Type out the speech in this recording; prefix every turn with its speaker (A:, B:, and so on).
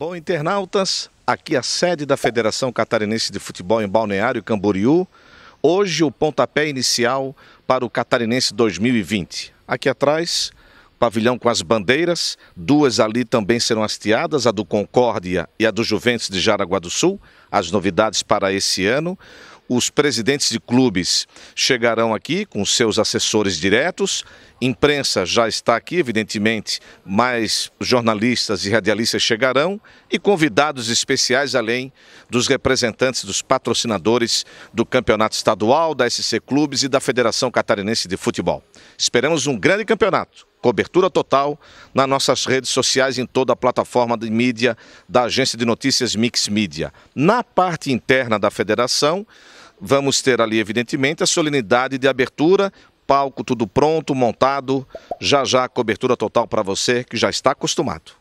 A: Bom, internautas, aqui a sede da Federação Catarinense de Futebol em Balneário Camboriú. Hoje o pontapé inicial para o Catarinense 2020. Aqui atrás, pavilhão com as bandeiras, duas ali também serão hasteadas, a do Concórdia e a do Juventus de Jaraguá do Sul, as novidades para esse ano os presidentes de clubes chegarão aqui com seus assessores diretos. Imprensa já está aqui, evidentemente, mas jornalistas e radialistas chegarão e convidados especiais, além dos representantes dos patrocinadores do Campeonato Estadual, da SC Clubes e da Federação Catarinense de Futebol. Esperamos um grande campeonato. Cobertura total nas nossas redes sociais em toda a plataforma de mídia da agência de notícias Mix Media. Na parte interna da federação, Vamos ter ali, evidentemente, a solenidade de abertura, palco tudo pronto, montado, já já cobertura total para você que já está acostumado.